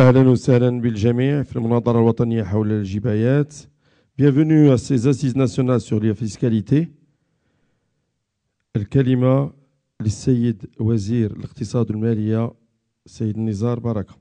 اهلا وسهلا بالجميع في المناظره الوطنيه حول الجبايات Bienvenue à ces assises nationales sur la fiscalité. الكلمة للسيد وزير الاقتصاد والمالية سيد نزار بركة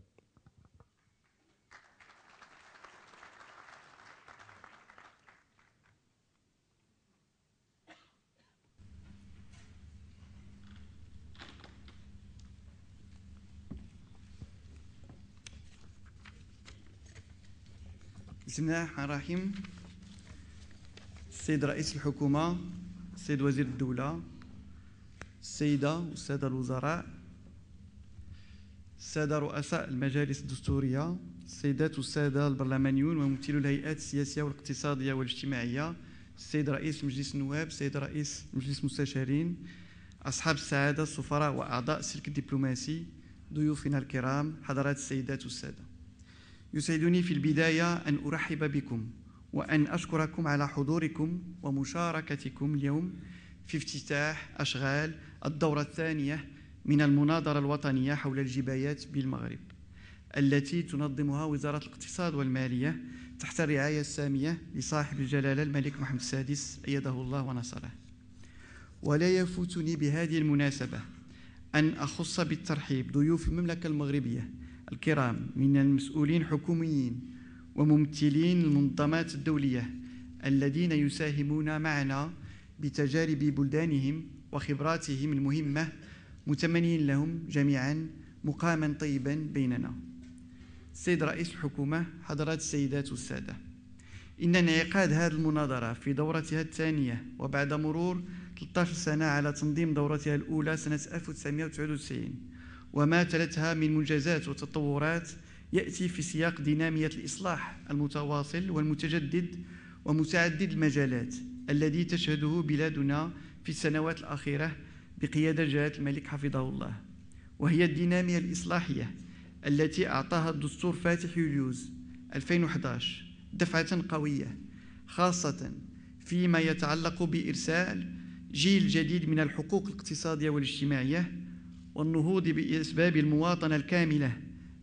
بسم الله الرحمن الرحيم السيد رئيس الحكومة السيد وزير الدولة السيدة والسادة الوزراء السادة رؤساء المجالس الدستورية السيدات والسادة البرلمانيون وممثلو الهيئات السياسية والاقتصادية والاجتماعية السيد رئيس مجلس النواب السيد رئيس مجلس المستشارين أصحاب السعادة السفراء وأعضاء السلك الدبلوماسي ضيوفنا الكرام حضرات السيدات والسادة يسعدني في البداية أن أرحب بكم وأن أشكركم على حضوركم ومشاركتكم اليوم في افتتاح أشغال الدورة الثانية من المناظرة الوطنية حول الجبايات بالمغرب التي تنظمها وزارة الاقتصاد والمالية تحت الرعاية السامية لصاحب الجلالة الملك محمد السادس أيده الله ونصره ولا يفوتني بهذه المناسبة أن أخص بالترحيب ضيوف المملكة المغربية الكرام من المسؤولين الحكوميين وممثلين المنظمات الدولية الذين يساهمون معنا بتجارب بلدانهم وخبراتهم المهمة متمنين لهم جميعا مقاما طيبا بيننا السيد رئيس الحكومة حضرات السيدات والسادة إن انعقاد هذه المناظرة في دورتها الثانية وبعد مرور 13 سنة على تنظيم دورتها الأولى سنة 1999 وما تلتها من منجزات وتطورات يأتي في سياق دينامية الإصلاح المتواصل والمتجدد ومتعدد المجالات الذي تشهده بلادنا في السنوات الأخيرة بقيادة جلالة الملك حفظه الله وهي الدينامية الإصلاحية التي أعطاها الدستور فاتح يوليوز 2011 دفعة قوية خاصة فيما يتعلق بإرسال جيل جديد من الحقوق الاقتصادية والاجتماعية والنهوض بإسباب المواطنة الكاملة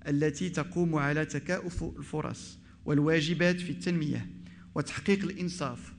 التي تقوم على تكافؤ الفرص والواجبات في التنمية وتحقيق الإنصاف